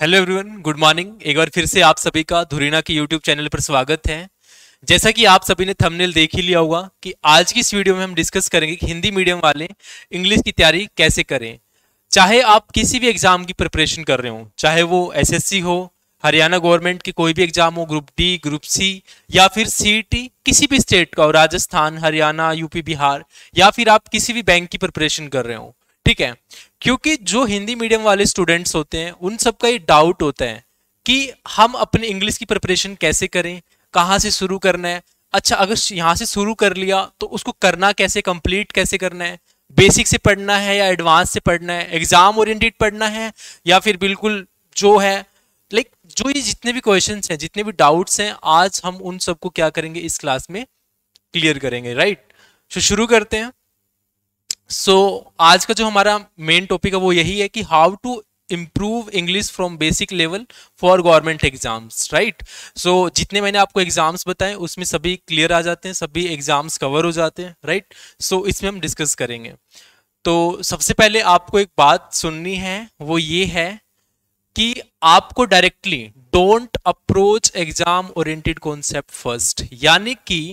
Hello everyone good morning एक बार फिर से आप सभी का धुरीना की यूट्यूब चैनल पर स्वागत है जैसा कि आप सभी ने थंबनेल देख ही लिया होगा कि आज की इस वीडियो में हम डिस्कस करेंगे कि हिंदी मीडियम वाले इंग्लिश की तैयारी कैसे करें चाहे आप किसी भी एग्जाम की प्रिपरेशन कर रहे हो चाहे वो एस हो हरियाणा गवर्नमेंट की कोई भी एग्जाम हो ग्रुप डी ग्रुप सी या फिर सी e किसी भी स्टेट का हो राजस्थान हरियाणा यूपी बिहार या फिर आप किसी भी बैंक की प्रिपरेशन कर रहे हो ठीक है क्योंकि जो हिंदी मीडियम वाले स्टूडेंट्स होते हैं उन सबका ये डाउट होता है कि हम अपने इंग्लिश की प्रिपरेशन कैसे करें कहाँ से शुरू करना है अच्छा अगर यहाँ से शुरू कर लिया तो उसको करना कैसे कंप्लीट कैसे करना है बेसिक से पढ़ना है या एडवांस से पढ़ना है एग्जाम ओरिएंटेड पढ़ना है या फिर बिल्कुल जो है लाइक जो ये जितने भी क्वेश्चन हैं जितने भी डाउट्स हैं आज हम उन सबको क्या करेंगे इस क्लास में क्लियर करेंगे राइट तो शुरू करते हैं सो so, आज का जो हमारा मेन टॉपिक है वो यही है कि how to improve English from basic level for government exams right so जितने मैंने आपको एग्जाम्स बताए उसमें सभी क्लियर आ जाते हैं सभी एग्जाम्स कवर हो जाते हैं राइट right? सो so, इसमें हम डिस्कस करेंगे तो सबसे पहले आपको एक बात सुननी है वो ये है कि आपको directly don't approach exam oriented concept first यानी कि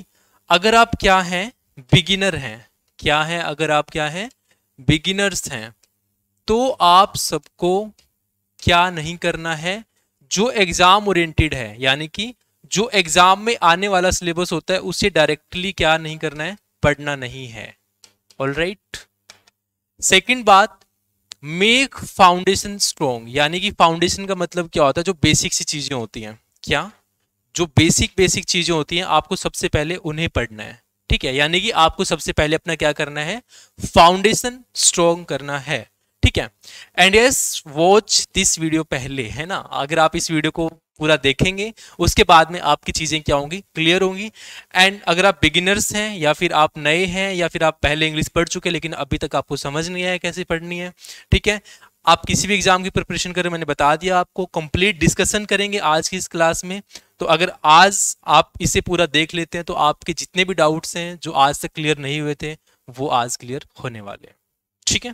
अगर आप क्या हैं बिगिनर हैं क्या हैं अगर आप क्या हैं बिगिनर्स हैं तो आप सबको क्या नहीं करना है जो एग्ज़ाम ओरिएंटेड है यानी कि जो एग्ज़ाम में आने वाला सिलेबस होता है उसे डायरेक्टली क्या नहीं करना है पढ़ना नहीं है ऑल राइट सेकेंड बात मेक फाउंडेशन स्ट्रोंग यानी कि फाउंडेशन का मतलब क्या होता है जो बेसिक सी चीज़ें होती हैं क्या जो बेसिक बेसिक चीज़ें होती हैं आपको सबसे पहले उन्हें पढ़ना है ठीक है यानी कि आपको सबसे पहले अपना क्या करना है फाउंडेशन स्ट्रॉन्ग करना है ठीक है and yes watch this video पहले है ना अगर आप इस वीडियो को पूरा देखेंगे उसके बाद में आपकी चीज़ें क्या होंगी क्लियर होंगी एंड अगर आप बिगिनर्स हैं या फिर आप नए हैं या फिर आप पहले इंग्लिश पढ़ चुके लेकिन अभी तक आपको समझ नहीं आया कैसे पढ़नी है ठीक है आप किसी भी एग्ज़ाम की प्रिपरेशन करें मैंने बता दिया आपको कंप्लीट डिस्कशन करेंगे आज की इस क्लास में तो अगर आज आप इसे पूरा देख लेते हैं तो आपके जितने भी डाउट्स हैं जो आज तक क्लियर नहीं हुए थे वो आज क्लियर होने वाले हैं ठीक है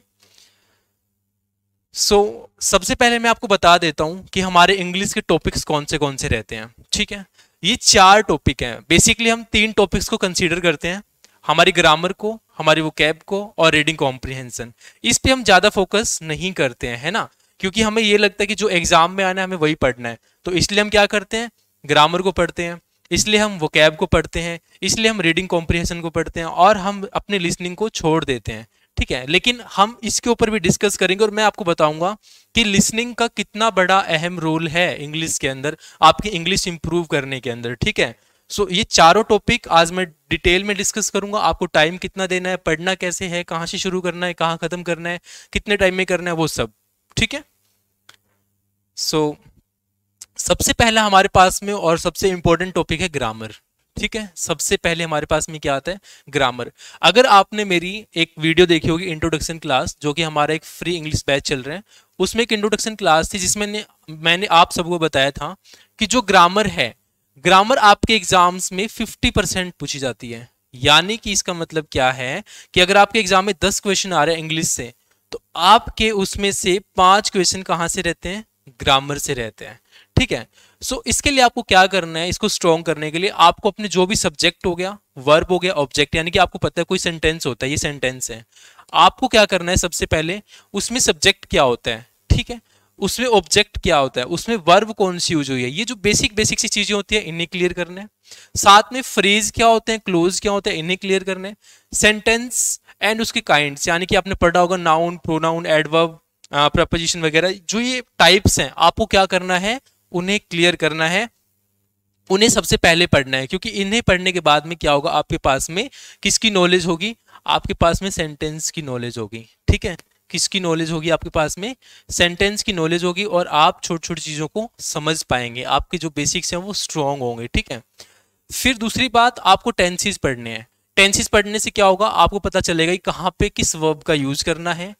सो so, सबसे पहले मैं आपको बता देता हूं कि हमारे इंग्लिश के टॉपिक्स कौन से कौन से रहते हैं ठीक है ये चार टॉपिक हैं बेसिकली हम तीन टॉपिक्स को कंसीडर करते हैं हमारी ग्रामर को हमारी वो कैब को और रीडिंग कॉम्प्रिहेंसन इस पर हम ज़्यादा फोकस नहीं करते हैं है ना क्योंकि हमें ये लगता है कि जो एग्ज़ाम में आना है हमें वही पढ़ना है तो इसलिए हम क्या करते हैं ग्रामर को पढ़ते हैं इसलिए हम वो कैब को पढ़ते हैं इसलिए हम रीडिंग कॉम्प्रिहेंसन को पढ़ते हैं और हम अपने लिसनिंग को छोड़ देते हैं ठीक है लेकिन हम इसके ऊपर भी डिस्कस करेंगे और मैं आपको बताऊंगा कि लिसनिंग का कितना बड़ा अहम रोल है इंग्लिश के अंदर आपकी इंग्लिश इंप्रूव करने के अंदर ठीक है सो so, ये चारों टॉपिक आज मैं डिटेल में डिस्कस करूंगा आपको टाइम कितना देना है पढ़ना कैसे है कहाँ से शुरू करना है कहाँ खत्म करना है कितने टाइम में करना है वो सब ठीक है सो so, सबसे पहला हमारे पास में और सबसे इंपॉर्टेंट टॉपिक है ग्रामर ठीक है सबसे पहले हमारे पास में क्या आता है ग्रामर अगर आपने मेरी एक वीडियो देखी होगी इंट्रोडक्शन क्लास जो कि हमारा एक फ्री इंग्लिश बैच चल रहा है उसमें एक इंट्रोडक्शन क्लास थी जिसमें मैंने आप सबको बताया था कि जो ग्रामर है ग्रामर आपके एग्जाम्स में 50 परसेंट पूछी जाती है यानी कि इसका मतलब क्या है कि अगर आपके एग्जाम में 10 क्वेश्चन आ रहे हैं इंग्लिश से तो आपके उसमें से पांच क्वेश्चन कहाँ से रहते हैं ग्रामर से रहते हैं ठीक है सो so, इसके लिए आपको क्या करना है इसको स्ट्रॉन्ग करने के लिए आपको अपने जो भी सब्जेक्ट हो गया वर्ब हो गया ऑब्जेक्ट यानी कि आपको पता है कोई सेंटेंस होता है ये सेंटेंस है आपको क्या करना है सबसे पहले उसमें सब्जेक्ट क्या होता है ठीक है उसमें ऑब्जेक्ट क्या होता है उसमें वर्ब कौन सी यूज हुई है ये जो बेसिक बेसिक सी चीजें होती है इन्हें क्लियर करने साथ में फ्रेज क्या होते हैं क्लोज क्या होते हैं इन्हें क्लियर करने सेंटेंस एंड उसके काइंड यानी कि आपने पढ़ा होगा नाउन प्रोनाउन एडवर्ब प्रपोजिशन वगैरह जो ये टाइप्स हैं आपको क्या करना है उन्हें क्लियर करना है उन्हें सबसे पहले पढ़ना है क्योंकि इन्हें पढ़ने के बाद में क्या होगा आपके पास में किसकी नॉलेज होगी आपके पास में सेंटेंस की नॉलेज होगी ठीक है किसकी नॉलेज होगी आपके पास में सेंटेंस की नॉलेज होगी और आप छोटी छोटी चीज़ों को समझ पाएंगे आपके जो बेसिक्स हैं वो स्ट्रॉन्ग होंगे ठीक है फिर दूसरी बात आपको टेंसिस पढ़ने हैं टेंसिस पढ़ने से क्या होगा आपको पता चलेगा कि कहाँ पे किस वर्ब का यूज करना है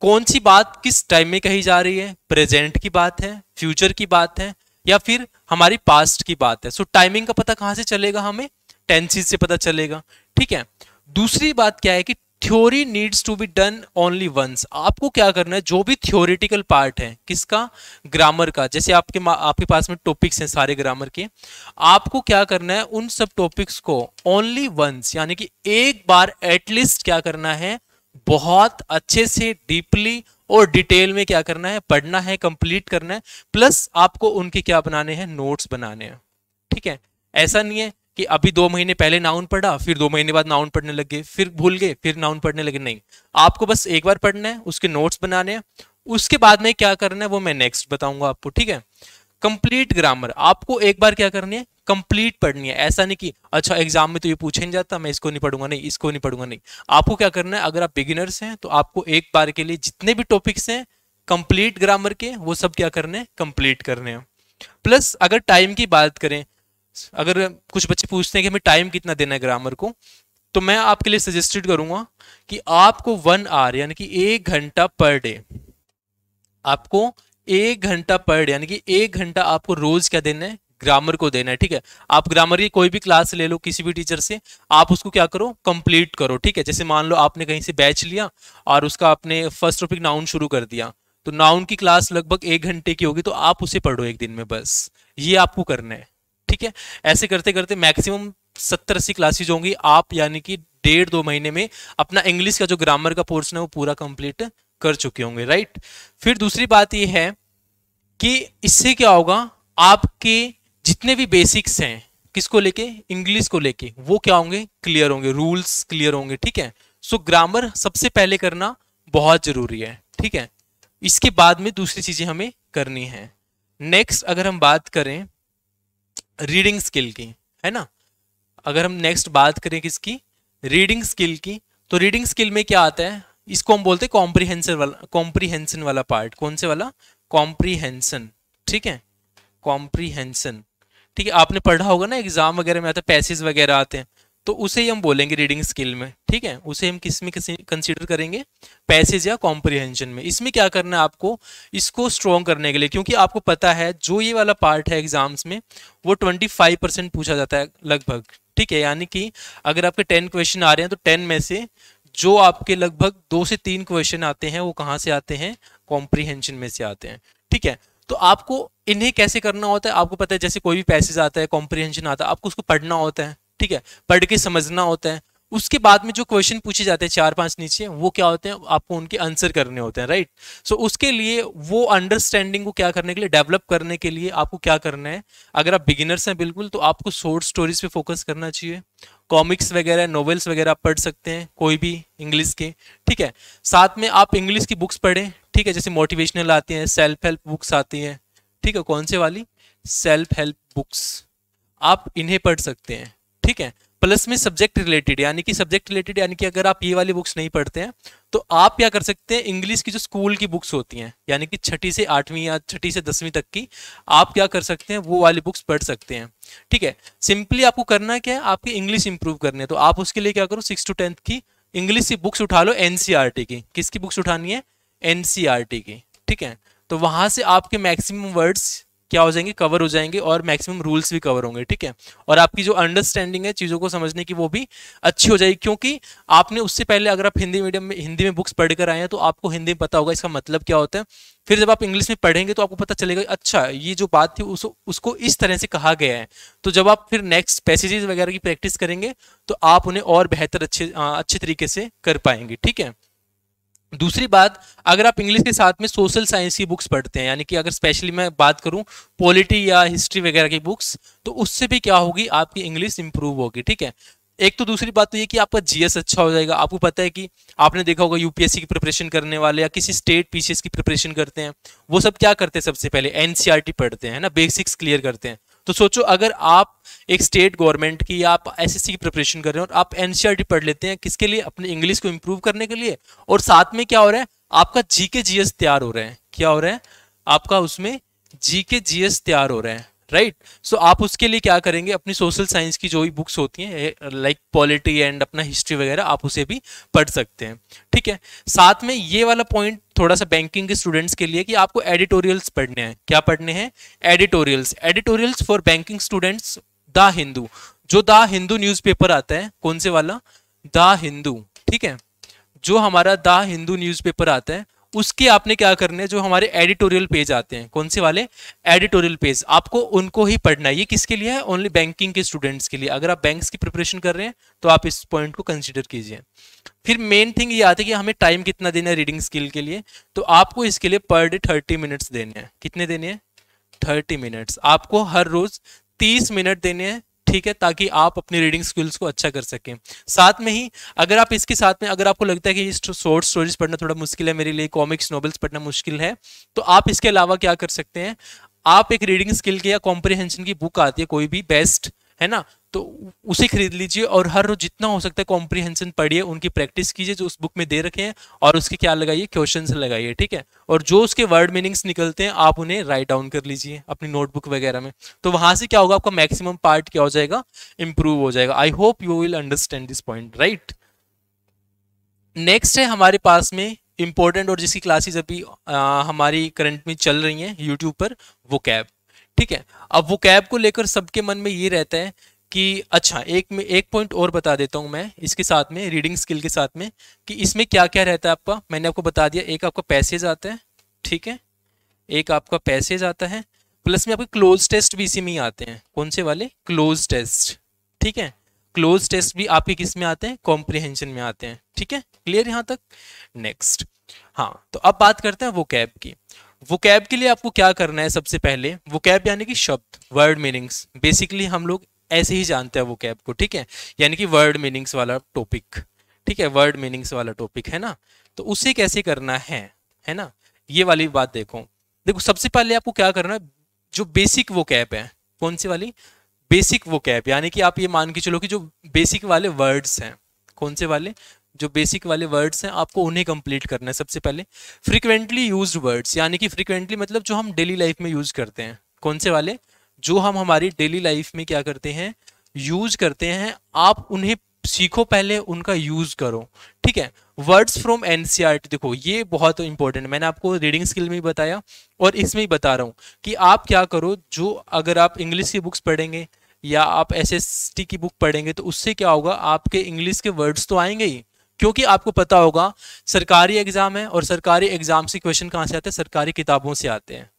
कौन सी बात किस टाइम में कही जा रही है प्रेजेंट की बात है फ्यूचर की बात है या फिर हमारी पास्ट की बात है सो so, टाइमिंग का पता कहाँ से चलेगा हमें टेंसिस से पता चलेगा ठीक है दूसरी बात क्या है कि theory needs to be done only once आपको क्या करना है जो भी थ्योरिटिकल पार्ट है किसका ग्रामर का जैसे आपके आपके पास में टॉपिक्स हैं सारे ग्रामर के आपको क्या करना है उन सब टॉपिक्स को ओनली वंस यानी कि एक बार एटलीस्ट क्या करना है बहुत अच्छे से डीपली और डिटेल में क्या करना है पढ़ना है कंप्लीट करना है प्लस आपको उनके क्या बनाने हैं नोट्स बनाने हैं ठीक है ऐसा नहीं है कि अभी दो महीने पहले नाउन पढ़ा फिर दो महीने बाद नाउन पढ़ने लग गए फिर भूल गए फिर नाउन पढ़ने लगे नहीं आपको बस एक बार पढ़ना है उसके नोट्स बनाने हैं उसके बाद में क्या करना है वो मैं नेक्स्ट बताऊंगा आपको ठीक है कंप्लीट ग्रामर आपको एक बार क्या करनी है कंप्लीट पढ़नी है ऐसा नहीं कि अच्छा एग्जाम में तो ये पूछा नहीं जाता मैं इसको नहीं पढ़ूंगा नहीं इसको नहीं पढ़ूंगा नहीं आपको क्या करना है अगर आप बिगिनर्स हैं तो आपको एक बार के लिए जितने भी टॉपिक्स हैं कंप्लीट ग्रामर के वो सब क्या करने हैं कंप्लीट करने हैं प्लस अगर टाइम की बात करें अगर कुछ बच्चे पूछते हैं कि हमें टाइम कितना देना है ग्रामर को तो मैं आपके लिए सजेस्टेड करूंगा कि आपको वन आवर यानी कि एक घंटा पर डे आपको एक घंटा पर डे यानी कि एक घंटा आपको रोज क्या देना है ग्रामर को देना है ठीक है आप ग्रामर की कोई भी क्लास ले लो किसी भी टीचर से आप उसको क्या करो कंप्लीट करो ठीक है जैसे मान लो आपने कहीं से बैच लिया और उसका आपने फर्स्ट टॉपिक नाउन शुरू कर दिया तो नाउन की क्लास लगभग एक घंटे की होगी तो आप उसे पढ़ो एक दिन में बस ये आपको करना है ठीक है ऐसे करते करते मैक्सिमम सत्तर अस्सी क्लासेज होंगी आप यानी कि डेढ़ दो महीने में अपना इंग्लिश का जो ग्रामर का पोर्सन है वो पूरा कंप्लीट कर चुके होंगे राइट फिर दूसरी बात ये है कि इससे क्या होगा आपके जितने भी बेसिक्स हैं किसको लेके इंग्लिश को लेके वो क्या होंगे क्लियर होंगे रूल्स क्लियर होंगे ठीक है सो ग्रामर सबसे पहले करना बहुत जरूरी है ठीक है इसके बाद में दूसरी चीजें हमें करनी है नेक्स्ट अगर हम बात करें रीडिंग स्किल की है ना अगर हम नेक्स्ट बात करें किसकी रीडिंग स्किल की तो रीडिंग स्किल में क्या आता है इसको हम बोलते हैं कॉम्प्रीहेंसन वाला कॉम्प्रीहेंसन वाला पार्ट कौन से वाला कॉम्प्रीहेंसन ठीक है कॉम्प्रीहेंसन ठीक है आपने पढ़ा होगा ना एग्जाम वगैरह में आता है पैसेज वगैरह आते हैं तो उसे ही हम बोलेंगे रीडिंग स्किल में ठीक है उसे हम किस में कंसिडर करेंगे पैसेज या कॉम्प्रिहेंशन में इसमें क्या करना है आपको इसको स्ट्रॉन्ग करने के लिए क्योंकि आपको पता है जो ये वाला पार्ट है एग्जाम्स में वो 25 परसेंट पूछा जाता है लगभग ठीक है यानी कि अगर आपके 10 क्वेश्चन आ रहे हैं तो 10 में से जो आपके लगभग दो से तीन क्वेश्चन आते हैं वो कहाँ से आते हैं कॉम्प्रिहेंशन में से आते हैं ठीक है तो आपको इन्हें कैसे करना होता है आपको पता है जैसे कोई भी पैसेज आता है कॉम्प्रिहेंशन आता है आपको उसको पढ़ना होता है ठीक है पढ़ के समझना होता है उसके बाद में जो क्वेश्चन पूछे जाते हैं चार पांच नीचे वो क्या होते हैं आपको उनके आंसर करने होते हैं राइट सो so, उसके लिए वो अंडरस्टैंडिंग को क्या करने के लिए डेवलप करने के लिए आपको क्या करना है अगर आप बिगिनर्स हैं बिल्कुल तो आपको शॉर्ट स्टोरीज पे फोकस करना चाहिए कॉमिक्स वगैरह नॉवेल्स वगैरह आप पढ़ सकते हैं कोई भी इंग्लिश के ठीक है साथ में आप इंग्लिश की बुक्स पढ़ें ठीक है जैसे मोटिवेशनल आती हैं सेल्फ हेल्प बुक्स आती हैं ठीक है कौन से वाली सेल्फ हेल्प बुक्स आप इन्हें पढ़ सकते हैं ठीक है प्लस में सब्जेक्ट रिलेटेड यानी कि सब्जेक्ट रिलेटेड यानी कि अगर आप ये वाली बुक्स नहीं पढ़ते हैं तो आप क्या कर सकते हैं इंग्लिश की जो स्कूल की बुक्स होती हैं यानी कि छठी से आठवीं या छठी से दसवीं तक की आप क्या कर सकते हैं वो वाली बुक्स पढ़ सकते हैं ठीक है सिंपली आपको करना क्या है आपकी इंग्लिश इंप्रूव करनी है तो आप उसके लिए क्या करो सिक्स टू टेंथ की इंग्लिश की बुक्स उठा लो एनसीआरटी e की किसकी बुक्स उठानी है एनसीआरटी e की ठीक है तो वहां से आपके मैक्सिमम वर्ड्स क्या हो जाएंगे कवर हो जाएंगे और मैक्सिमम रूल्स भी कवर होंगे ठीक है और आपकी जो अंडरस्टैंडिंग है चीज़ों को समझने की वो भी अच्छी हो जाएगी क्योंकि आपने उससे पहले अगर आप हिंदी मीडियम में हिंदी में बुक्स पढ़ कर आए हैं तो आपको हिंदी में पता होगा इसका मतलब क्या होता है फिर जब आप इंग्लिश में पढ़ेंगे तो आपको पता चलेगा अच्छा ये जो बात थी उस, उसको इस तरह से कहा गया है तो जब आप फिर नेक्स्ट पैसेजेस वगैरह की प्रैक्टिस करेंगे तो आप उन्हें और बेहतर अच्छे हाँ, अच्छे तरीके से कर पाएंगे ठीक है दूसरी बात अगर आप इंग्लिश के साथ में सोशल साइंस की बुक्स पढ़ते हैं यानी कि अगर स्पेशली मैं बात करूं पॉलिटी या हिस्ट्री वगैरह की बुक्स तो उससे भी क्या होगी आपकी इंग्लिश इंप्रूव होगी ठीक है एक तो दूसरी बात तो ये कि आपका जीएस अच्छा हो जाएगा आपको पता है कि आपने देखा होगा यूपीएससी की प्रिपरेशन करने वाले या किसी स्टेट पीसीएस की प्रिपरेशन करते हैं वो सब क्या करते हैं सबसे पहले एनसीआरटी e पढ़ते हैं ना बेसिक्स क्लियर करते हैं तो सोचो अगर आप एक स्टेट गवर्नमेंट की आप एस की प्रिपरेशन कर रहे हैं और आप एनसीआर e पढ़ लेते हैं किसके लिए अपने इंग्लिश को इम्प्रूव करने के लिए और साथ में क्या हो रहा है आपका जी के जी तैयार हो रहे हैं क्या हो रहा है आपका उसमें जी के जी तैयार हो रहे हैं राइट right? सो so, आप उसके लिए क्या करेंगे अपनी सोशल साइंस की जो भी बुक्स होती हैं लाइक पॉलिटी एंड अपना हिस्ट्री वगैरह आप उसे भी पढ़ सकते हैं ठीक है साथ में ये वाला पॉइंट थोड़ा सा बैंकिंग के स्टूडेंट्स के लिए कि आपको एडिटोरियल्स पढ़ने हैं क्या पढ़ने हैं editorials editorials for banking students the Hindu जो द हिंदू न्यूज़पेपर आता है कौन से वाला द हिंदू ठीक है जो हमारा द हिंदू न्यूज़पेपर आता है उसके आपने क्या करने है जो हमारे एडिटोरियल पेज आते हैं कौन से वाले एडिटोरियल पेज आपको उनको ही पढ़ना है ये किसके लिए है ओनली बैंकिंग के स्टूडेंट्स के लिए अगर आप बैंक्स की प्रिपरेशन कर रहे हैं तो आप इस पॉइंट को कंसिडर कीजिए फिर मेन थिंग ये आता है कि हमें टाइम कितना देना है रीडिंग स्किल के लिए तो आपको इसके लिए पर डे थर्टी मिनट्स देने हैं कितने देने हैं थर्टी मिनट्स आपको हर रोज तीस मिनट देने हैं ठीक है ताकि आप अपनी रीडिंग स्किल्स को अच्छा कर सकें साथ में ही अगर आप इसके साथ में अगर आपको लगता है कि शॉर्ट स्टोरीज पढ़ना थोड़ा मुश्किल है मेरे लिए कॉमिक्स नॉवेल्स पढ़ना मुश्किल है तो आप इसके अलावा क्या कर सकते हैं आप एक रीडिंग स्किल के या कॉम्प्रिहेंशन की बुक आती है कोई भी बेस्ट है ना तो उसे खरीद लीजिए और हर रोज जितना हो सकता है कॉम्प्रिहेंशन पढ़िए उनकी प्रैक्टिस कीजिए जो उस बुक में दे रखे हैं और उसके क्या लगाइए क्वेश्चन लगाइए ठीक है और जो उसके वर्ड मीनिंग्स निकलते हैं आप उन्हें राइट डाउन कर लीजिए अपनी नोटबुक वगैरह में तो वहां से क्या होगा आपका मैक्सिमम पार्ट क्या हो जाएगा इंप्रूव हो जाएगा I hope you will understand this point right next है हमारे पास में इंपॉर्टेंट और जिसकी क्लासेज अभी आ, हमारी करंट में चल रही है यूट्यूब पर वो कैब ठीक है अब वो कैब को लेकर सबके मन में ये रहता है कि अच्छा एक में एक पॉइंट और बता देता हूँ मैं इसके साथ में रीडिंग स्किल के साथ में कि इसमें क्या क्या रहता है आपका मैंने आपको बता दिया एक आपका पैसेज आता है ठीक है एक आपका पैसेज आता है प्लस में आपके क्लोज टेस्ट भी इसी में ही आते हैं कौन से वाले क्लोज टेस्ट ठीक है क्लोज टेस्ट भी आपके किस में आते हैं कॉम्प्रिहेंशन में आते हैं ठीक है क्लियर यहाँ तक नेक्स्ट हाँ तो अब बात करते हैं वो कैब की वो कैब के लिए आपको क्या करना है सबसे पहले वो कैब यानी कि शब्द वर्ड मीनिंग्स बेसिकली हम लोग ऐसे ही जानते हैं वो कैब को ठीक है यानी कि वर्ड मीनिंग्स वाला टॉपिक ठीक है वर्ड मीनिंग्स वाला टॉपिक है ना तो उसे कैसे करना है है ना ये वाली बात देखो देखो सबसे पहले आपको क्या करना है जो बेसिक वो कैप है कौन सी वाली बेसिक वो कैप यानी कि आप ये मान के चलो कि जो बेसिक वाले वर्ड्स हैं कौन से वाले जो बेसिक वाले वर्ड्स हैं आपको उन्हें कंप्लीट करना है सबसे पहले फ्रीक्वेंटली यूज्ड वर्ड्स यानी कि फ्रीक्वेंटली मतलब जो हम डेली लाइफ में यूज करते हैं कौन से वाले जो हम हमारी डेली लाइफ में क्या करते हैं यूज करते हैं आप उन्हें सीखो पहले उनका यूज करो ठीक है वर्ड्स फ्रॉम एनसीईआरटी देखो ये बहुत इंपॉर्टेंट मैंने आपको रीडिंग स्किल में बताया और इसमें बता रहा हूँ कि आप क्या करो जो अगर आप इंग्लिश की बुक्स पढ़ेंगे या आप एस की बुक पढ़ेंगे तो उससे क्या होगा आपके इंग्लिश के वर्ड्स तो आएंगे ही क्योंकि आपको पता होगा सरकारी एग्जाम है और सरकारी एग्जाम से क्वेश्चन कहाँ से आते हैं सरकारी किताबों से आते हैं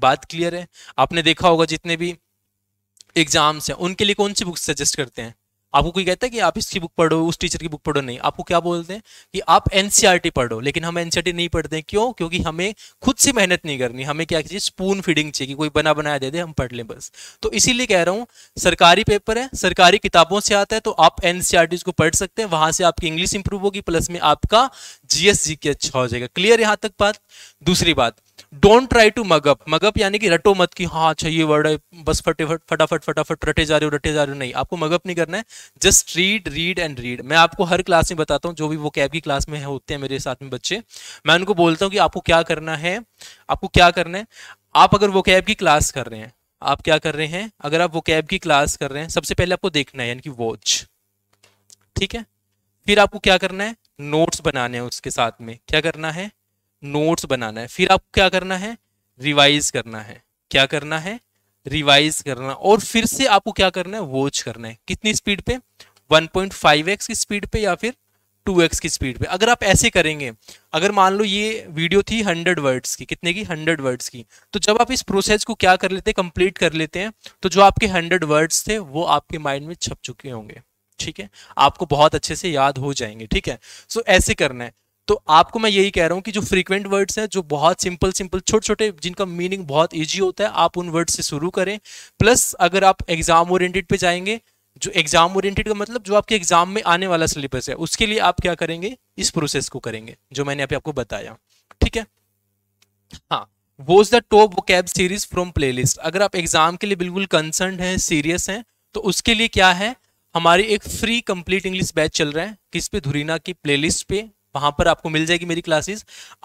बात क्लियर है आपने देखा होगा जितने भी एग्जाम्स हैं उनके लिए कौन सी बुक सजेस्ट करते हैं आपको कोई कहता है कि आप इसकी बुक पढ़ो उस टीचर की बुक पढ़ो नहीं आपको क्या बोलते हैं कि आप एनसीईआरटी e पढ़ो लेकिन हम एनसीईआरटी e नहीं पढ़ते क्यों क्योंकि हमें खुद से मेहनत नहीं करनी हमें क्या चाहिए स्पून फीडिंग चाहिए कोई बना बनाया दे दे हम पढ़ लें बस तो इसीलिए कह रहा हूँ सरकारी पेपर है सरकारी किताबों से आता है तो आप एनसीआरटी e को पढ़ सकते हैं वहां से आपकी इंग्लिश इंप्रूव होगी प्लस में आपका जीएसजी के अच्छा हो जाएगा क्लियर यहाँ तक बात दूसरी बात don't try to mug up mug up यानी कि रटो मत कि हाँ अच्छा ये वर्ड है बस फटाफट फटाफट फटाफट रटे जा रहे हो रटे जा रहे हो नहीं आपको मगअप नहीं करना है just read read and read मैं आपको हर क्लास में बताता हूँ जो भी वो कैब की क्लास में होते हैं मेरे साथ में बच्चे मैं उनको बोलता हूँ कि आपको क्या करना है आपको क्या करना है आप अगर वो कैब की क्लास कर रहे हैं आप क्या कर रहे हैं अगर आप वो कैब की क्लास कर रहे हैं सबसे पहले आपको देखना है यानी कि वॉच ठीक है फिर आपको क्या करना है नोट्स बनाने हैं उसके साथ में क्या करना है नोट्स बनाना है फिर आपको क्या करना है रिवाइज करना है क्या करना है रिवाइज करना और फिर से आपको क्या करना है वॉच करना है कितनी स्पीड पे 1.5x की स्पीड पे या फिर 2x की स्पीड पे अगर आप ऐसे करेंगे अगर मान लो ये वीडियो थी 100 वर्ड्स की कितने की 100 वर्ड्स की तो जब आप इस प्रोसेस को क्या कर लेते हैं कंप्लीट कर लेते हैं तो जो आपके 100 वर्ड्स थे वो आपके माइंड में छप चुके होंगे ठीक है आपको बहुत अच्छे से याद हो जाएंगे ठीक है सो ऐसे करना है तो आपको मैं यही कह रहा हूँ कि जो फ्रीक्वेंट वर्ड्स हैं जो बहुत सिंपल सिंपल छोटे छोटे जिनका मीनिंग बहुत ईजी होता है आप उन वर्ड्स से शुरू करें प्लस अगर आप एग्जाम ओरिएंटेड पे जाएंगे जो एग्जाम ओरिएंटेड का मतलब जो आपके एग्जाम में आने वाला सिलेबस है उसके लिए आप क्या करेंगे इस प्रोसेस को करेंगे जो मैंने अभी आपको बताया ठीक है हाँ वोज द टॉप वो कैब सीरीज फ्रॉम प्लेलिस्ट अगर आप एग्जाम के लिए बिल्कुल कंसर्न है सीरियस हैं तो उसके लिए क्या है हमारी एक फ्री कंप्लीट इंग्लिश बैच चल रहा है किस पे धुरीना की प्लेलिस्ट पे वहां पर आपको मिल जाएगी मेरी क्लासेस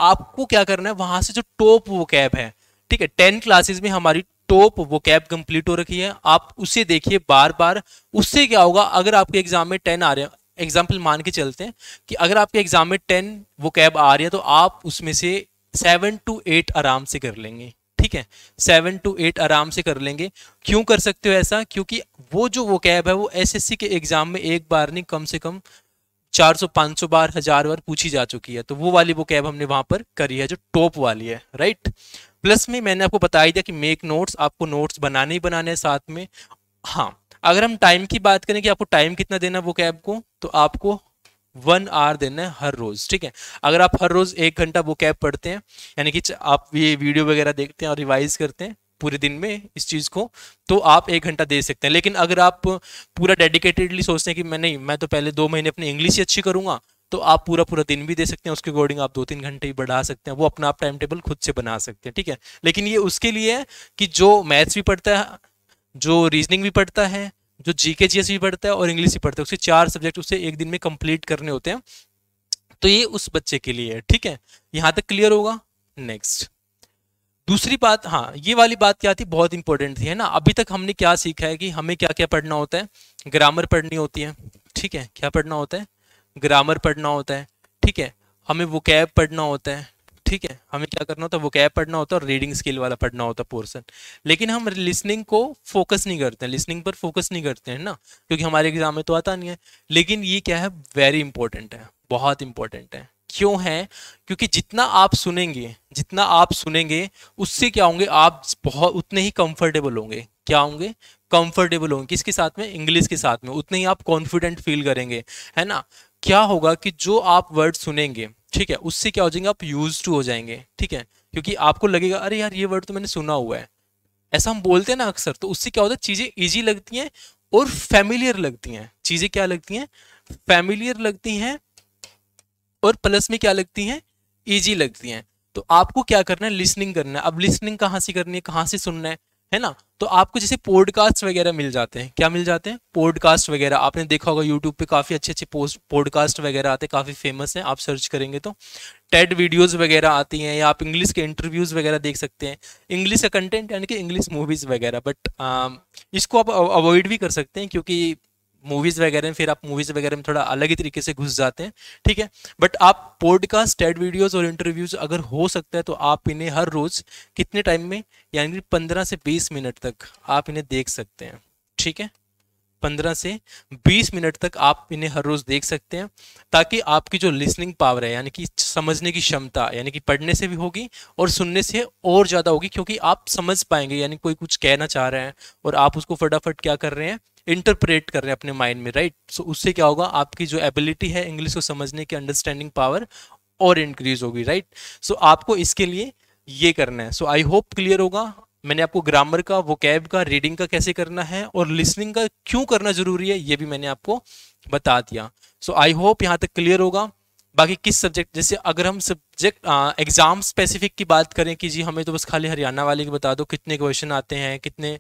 आपको क्या करना है वहां से जो टॉप वो कैब है ठीक है टेन क्लासेस में हमारी टॉप वो कैब कंप्लीट हो रखी है आप उसे देखिए बार बार उससे क्या होगा अगर आपके एग्जाम में टेन आ रहे हैं एग्जाम्पल मान के चलते हैं कि अगर आपके एग्जाम में टेन वो कैब आ रही है तो आप उसमें से सेवन टू एट आराम से कर लेंगे ठीक है सेवन टू एट आराम से कर लेंगे क्यों कर सकते हो ऐसा क्योंकि वो जो वो कैब है वो एसएससी के एग्जाम में एक बार नहीं कम से कम 400 500 बार हजार बार पूछी जा चुकी है तो वो वाली बुक ऐप हमने वहां पर करी है जो टॉप वाली है राइट प्लस में मैंने आपको बता ही दिया कि मेक नोट्स आपको नोट्स बनाने ही बनाने हैं साथ में हाँ अगर हम टाइम की बात करें कि आपको टाइम कितना देना वो कैब को तो आपको वन आवर देना है हर रोज ठीक है अगर आप हर रोज एक घंटा वो कैब पढ़ते हैं यानी कि आप ये वीडियो वगैरह देखते हैं और रिवाइज करते हैं पूरे दिन में इस चीज़ को तो आप एक घंटा दे सकते हैं लेकिन अगर आप पूरा डेडिकेटेडली सोचते हैं कि मैं नहीं मैं तो पहले दो महीने अपनी इंग्लिश ही अच्छी करूँगा तो आप पूरा पूरा दिन भी दे सकते हैं उसके अकॉर्डिंग आप दो तीन घंटे ही बढ़ा सकते हैं वो अपना आप टाइम टेबल खुद से बना सकते हैं ठीक है लेकिन ये उसके लिए है कि जो मैथ्स भी पढ़ता है जो रीजनिंग भी पढ़ता है जो जी के जी एस भी पढ़ता है और इंग्लिश भी पढ़ता है उसके चार सब्जेक्ट उसे एक दिन में कंप्लीट करने होते हैं तो ये उस बच्चे के लिए है ठीक है यहाँ तक क्लियर होगा नेक्स्ट दूसरी बात हाँ ये वाली बात क्या थी बहुत इंपॉर्टेंट थी है ना अभी तक हमने क्या सीखा है कि हमें क्या क्या पढ़ना होता है ग्रामर पढ़नी होती है ठीक है क्या पढ़ना होता है ग्रामर पढ़ना होता है ठीक है हमें वो कैब पढ़ना होता है ठीक है हमें क्या करना होता है वो कैब पढ़ना होता है और रीडिंग स्किल वाला पढ़ना होता है पोर्सन लेकिन हम लिसनिंग को फोकस नहीं करते हैं लिसनिंग पर फोकस नहीं करते हैं ना क्योंकि हमारे एग्जाम में तो आता नहीं है लेकिन ये क्या है वेरी इंपॉर्टेंट है बहुत इंपॉर्टेंट है क्यों हैं क्योंकि जितना आप सुनेंगे जितना आप सुनेंगे उससे क्या होंगे आप बहुत उतने ही कंफर्टेबल होंगे क्या होंगे कंफर्टेबल होंगे किसके साथ में इंग्लिश के साथ में उतने ही आप कॉन्फिडेंट फील करेंगे है ना क्या होगा कि जो आप वर्ड सुनेंगे ठीक है उससे क्या हो जाएंगे आप यूज टू हो जाएंगे ठीक है क्योंकि आपको लगेगा अरे यार ये वर्ड तो मैंने सुना हुआ है ऐसा हम बोलते हैं ना अक्सर तो उससे क्या होता है चीज़ें ईजी लगती हैं और फैमिलियर लगती हैं चीज़ें क्या लगती हैं फैमिलियर लगती हैं और प्लस में क्या लगती हैं ईजी e लगती हैं तो आपको क्या करना है लिसनिंग करना है अब लिसनिंग कहाँ से करनी है कहाँ से सुनना है है ना तो आपको जैसे पॉडकास्ट वगैरह मिल जाते हैं क्या मिल जाते हैं पॉडकास्ट वगैरह आपने देखा होगा यूट्यूब पे काफ़ी अच्छे अच्छे पोस्ट पॉडकास्ट वगैरह आते हैं काफ़ी फेमस हैं आप सर्च करेंगे तो टेड वीडियोस वगैरह आती हैं या आप इंग्लिश के इंटरव्यूज़ वगैरह देख सकते हैं इंग्लिश का कंटेंट यानी कि इंग्लिश मूवीज़ वगैरह बट इसको आप अवॉइड भी कर सकते हैं क्योंकि मूवीज़ वगैरह में फिर आप मूवीज़ वगैरह में थोड़ा अलग ही तरीके से घुस जाते हैं ठीक है बट आप पॉडकास्ट टेड वीडियोस और इंटरव्यूज अगर हो सकता है तो आप इन्हें हर रोज़ कितने टाइम में यानी पंद्रह से बीस मिनट तक आप इन्हें देख सकते हैं ठीक है पंद्रह से बीस मिनट तक आप इन्हें हर रोज़ देख सकते हैं ताकि आपकी जो लिसनिंग पावर है यानी कि समझने की क्षमता यानी कि पढ़ने से भी होगी और सुनने से और ज़्यादा होगी क्योंकि आप समझ पाएंगे यानी कोई कुछ कहना चाह रहे हैं और आप उसको फटाफट क्या कर रहे हैं इंटरप्रेट कर रहे हैं अपने माइंड में राइट right? सो so, उससे क्या होगा आपकी जो एबिलिटी है इंग्लिश को समझने की अंडरस्टैंडिंग पावर और इंक्रीज होगी राइट right? सो so, आपको इसके लिए ये करना है सो आई होप क्लियर होगा मैंने आपको ग्रामर का वो कैब का रीडिंग का कैसे करना है और लिसनिंग का क्यों करना जरूरी है ये भी मैंने आपको बता दिया सो आई होप यहाँ तक क्लियर होगा बाकी किस सब्जेक्ट जैसे अगर हम सब्जेक्ट एग्जाम स्पेसिफिक की बात करें कि जी हमें तो बस खाली हरियाणा वाले की बता दो कितने क्वेश्चन आते हैं कितने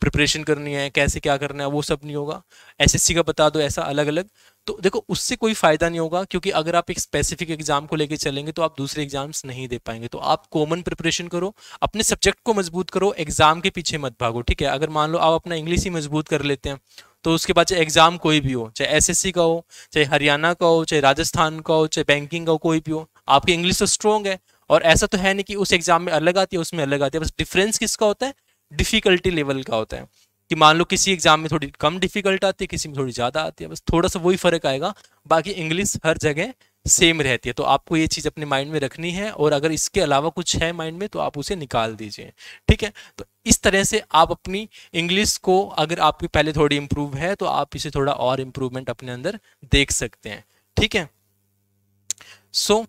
प्रिपरेशन करनी है कैसे क्या करना है वो सब नहीं होगा एसएससी का बता दो ऐसा अलग अलग तो देखो उससे कोई फ़ायदा नहीं होगा क्योंकि अगर आप एक स्पेसिफिक एग्जाम को लेकर चलेंगे तो आप दूसरे एग्जाम्स नहीं दे पाएंगे तो आप कॉमन प्रिपरेशन करो अपने सब्जेक्ट को मजबूत करो एग्जाम के पीछे मत भागो ठीक है अगर मान लो आप अपना इंग्लिश ही मजबूत कर लेते हैं तो उसके बाद चाहे एग्ज़ाम कोई भी हो चाहे एसएससी का हो चाहे हरियाणा का हो चाहे राजस्थान का हो चाहे बैंकिंग का हो कोई भी हो आपकी इंग्लिश तो स्ट्रॉन्ग है और ऐसा तो है नहीं कि उस एग्ज़ाम में अलग आती है उसमें अलग आती है बस डिफरेंस किसका होता है डिफ़िकल्टी लेवल का होता है कि मान लो किसी एग्जाम में थोड़ी कम डिफिकल्ट आती है किसी में थोड़ी ज़्यादा आती है बस थोड़ा सा वही फ़र्क आएगा बाकी इंग्लिश हर जगह सेम रहती है तो आपको ये चीज़ अपने माइंड में रखनी है और अगर इसके अलावा कुछ है माइंड में तो आप उसे निकाल दीजिए ठीक है तो इस तरह से आप अपनी इंग्लिश को अगर आपकी पहले थोड़ी इम्प्रूव है तो आप इसे थोड़ा और इम्प्रूवमेंट अपने अंदर देख सकते हैं ठीक है सो so,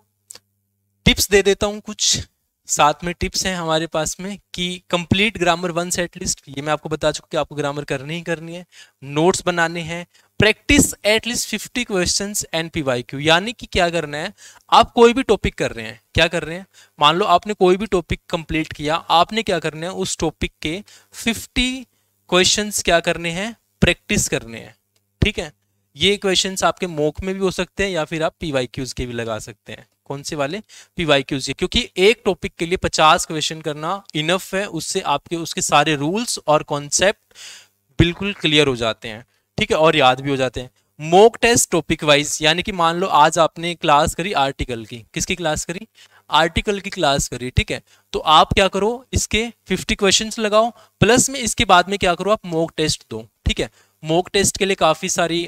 टिप्स दे देता हूँ कुछ साथ में टिप्स हैं हमारे पास में कि कंप्लीट ग्रामर वन एटलीस्ट ये मैं आपको बता चुका कि आपको ग्रामर करनी ही करनी है नोट्स बनाने हैं practice at least fifty question and P Y Q यानी कि क्या करना है आप कोई भी टॉपिक कर रहे हैं क्या कर रहे हैं मान लो आपने कोई भी टॉपिक कंप्लीट किया आपने क्या करना है उस टॉपिक के फिफ्टी क्वेश्चन क्या करने हैं प्रैक्टिस करने हैं ठीक है ये क्वेश्चन आपके मोक में भी हो सकते हैं या फिर आप पी वाई क्यूज के भी लगा सकते हैं कौन से वाले पी वाई क्यूज क्योंकि एक टॉपिक के लिए पचास क्वेश्चन करना इनफ है उससे आपके उसके सारे रूल्स और कॉन्सेप्ट बिल्कुल क्लियर हो जाते हैं ठीक है और याद भी हो जाते हैं मोक टेस्ट टॉपिक वाइज यानी कि मान लो आज आपने क्लास करी आर्टिकल की किसकी क्लास करी आर्टिकल की क्लास करी ठीक है तो आप क्या करो इसके 50 क्वेश्चंस लगाओ प्लस में इसके बाद में क्या करो आप मोक टेस्ट दो ठीक है मोक टेस्ट के लिए काफ़ी सारी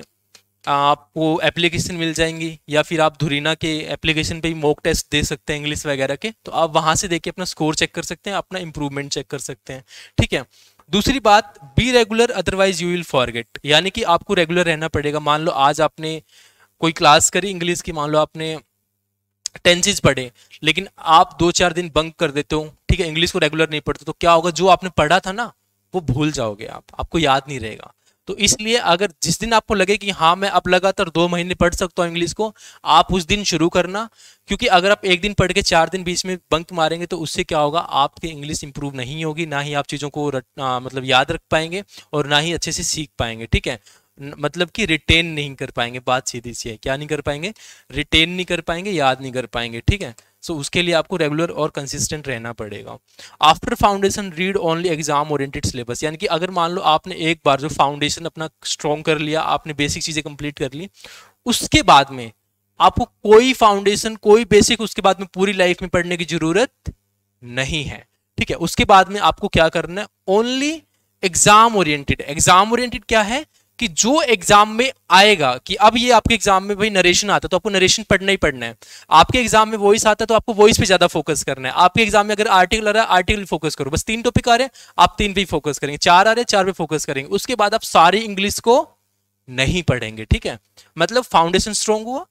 आपको एप्लीकेशन मिल जाएंगी या फिर आप धुरीना के एप्लीकेशन पे ही मॉक टेस्ट दे सकते हैं इंग्लिश वगैरह के तो आप वहाँ से देख के अपना स्कोर चेक कर सकते हैं अपना इंप्रूवमेंट चेक कर सकते हैं ठीक है दूसरी बात be regular otherwise you will forget यानी कि आपको रेगुलर रहना पड़ेगा मान लो आज आपने कोई क्लास करी इंग्लिश की मान लो आपने टेंसेज पढ़े लेकिन आप दो चार दिन बंक कर देते हो ठीक है इंग्लिश को रेगुलर नहीं पढ़ते तो क्या होगा जो आपने पढ़ा था ना वो भूल जाओगे आप आपको याद नहीं रहेगा तो इसलिए अगर जिस दिन आपको लगे कि हाँ मैं अब लगातार दो महीने पढ़ सकता हूँ इंग्लिश को आप उस दिन शुरू करना क्योंकि अगर आप एक दिन पढ़ के चार दिन बीच में बंक मारेंगे तो उससे क्या होगा आपकी इंग्लिश इंप्रूव नहीं होगी ना ही आप चीज़ों को रट, आ, मतलब याद रख पाएंगे और ना ही अच्छे से सीख पाएंगे ठीक है मतलब कि रिटेन नहीं कर पाएंगे बात सीधी सी है क्या नहीं कर पाएंगे रिटेन नहीं कर पाएंगे याद नहीं कर पाएंगे ठीक है सो so, उसके लिए आपको रेगुलर और कंसिस्टेंट रहना पड़ेगा after foundation read only exam oriented syllabus यानी कि अगर मान लो आपने एक बार जो फाउंडेशन अपना स्ट्रॉन्ग कर लिया आपने बेसिक चीज़ें कंप्लीट कर ली उसके बाद में आपको कोई फाउंडेशन कोई बेसिक उसके बाद में पूरी लाइफ में पढ़ने की ज़रूरत नहीं है ठीक है उसके बाद में आपको क्या करना है only exam oriented exam oriented क्या है कि जो एग्जाम में आएगा कि अब ये आपके एग्जाम में भाई नरेशन आता है तो आपको नरेशन पढ़ना ही पढ़ना है आपके एग्जाम में वॉइस आता है तो आपको वॉइस पे ज्यादा फोकस करना है आपके एग्जाम में अगर आर्टिकल आ रहा है आर्टिकल फोकस करो बस तीन टॉपिक आ रहे हैं आप तीन पे फोकस करेंगे चार आ रहे हैं चार पे फोकस करेंगे उसके बाद आप सारी इंग्लिश को नहीं पढ़ेंगे ठीक है मतलब फाउंडेशन स्ट्रॉन्ग हुआ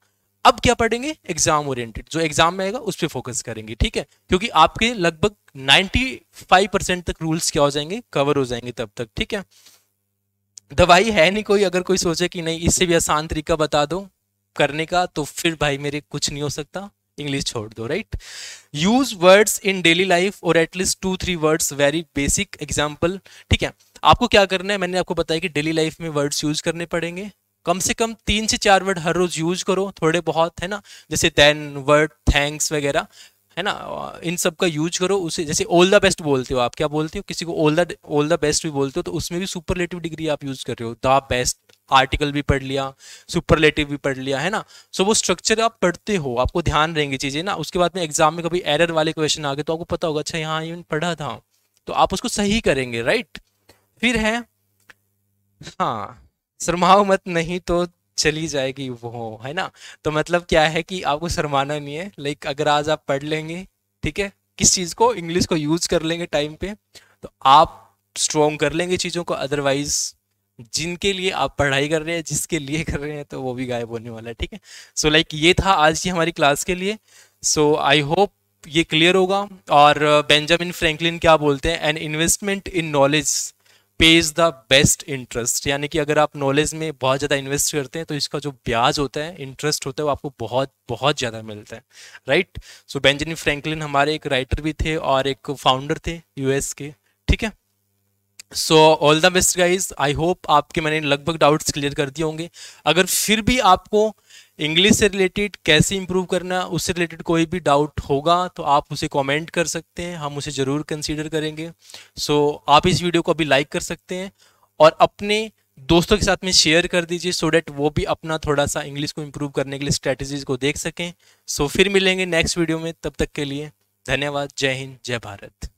अब क्या पढ़ेंगे एग्जाम ओरिएंटेड जो एग्जाम में आएगा उस पर फोकस करेंगे ठीक है क्योंकि आपके लगभग 95 परसेंट तक रूल्स क्या हो जाएंगे कवर हो जाएंगे तब तक ठीक है दवाई है नहीं कोई अगर कोई सोचे कि नहीं इससे भी आसान तरीका बता दो करने का तो फिर भाई मेरे कुछ नहीं हो सकता इंग्लिश छोड़ दो right use words in daily life और at least two three words very basic example ठीक है आपको क्या करना है मैंने आपको बताया कि डेली लाइफ में वर्ड्स यूज करने पड़ेंगे कम से कम तीन से चार वर्ड हर रोज यूज करो थोड़े बहुत है ना जैसे देन वर्ड थैंक्स वगैरह है ना इन सब का यूज करो उसे जैसे ऑल द बेस्ट बोलते हो आप क्या बोलते हो किसी को all the all the best भी बोलते हो तो उसमें भी सुपरलेटिव डिग्री आप यूज कर रहे हो द बेस्ट आर्टिकल भी पढ़ लिया सुपरलेटिव भी पढ़ लिया है ना सो so, वो स्ट्रक्चर आप पढ़ते हो आपको ध्यान रहेंगे चीज़ें ना उसके बाद में एग्जाम में कभी एरर वाले क्वेश्चन आ गए तो आपको पता होगा अच्छा यहाँ इवन पढ़ा था तो आप उसको सही करेंगे राइट फिर है हाँ शर्माओ मत नहीं तो चली जाएगी वो है ना तो मतलब क्या है कि आपको शर्माना नहीं है लाइक अगर आज आप पढ़ लेंगे ठीक है किस चीज़ को इंग्लिश को यूज कर लेंगे टाइम पे तो आप स्ट्रॉन्ग कर लेंगे चीज़ों को अदरवाइज जिनके लिए आप पढ़ाई कर रहे हैं जिसके लिए कर रहे हैं तो वो भी गायब होने वाला है ठीक है सो लाइक ये था आज की हमारी क्लास के लिए सो आई होप ये क्लियर होगा और बेंजामिन uh, फ्रैंकलिन क्या बोलते हैं an investment in knowledge pays the best interest यानी कि अगर आप नॉलेज में बहुत ज़्यादा इन्वेस्ट करते हैं तो इसका जो ब्याज होता है इंटरेस्ट होता है वो आपको बहुत बहुत ज़्यादा मिलता है राइट सो बेंजामिन फ्रैंकलिन हमारे एक राइटर भी थे और एक फाउंडर थे यूएस के ठीक है so all the best guys I hope आपके मैंने लगभग डाउट्स क्लियर कर दिए होंगे अगर फिर भी आपको इंग्लिश से रिलेटेड कैसे इम्प्रूव करना उससे रिलेटेड कोई भी डाउट होगा तो आप उसे कमेंट कर सकते हैं हम उसे ज़रूर कंसीडर करेंगे सो so, आप इस वीडियो को अभी लाइक कर सकते हैं और अपने दोस्तों के साथ में शेयर कर दीजिए सो डैट वो भी अपना थोड़ा सा इंग्लिश को इम्प्रूव करने के लिए स्ट्रैटेजीज को देख सकें सो so, फिर मिलेंगे नेक्स्ट वीडियो में तब तक के लिए धन्यवाद जय हिंद जय भारत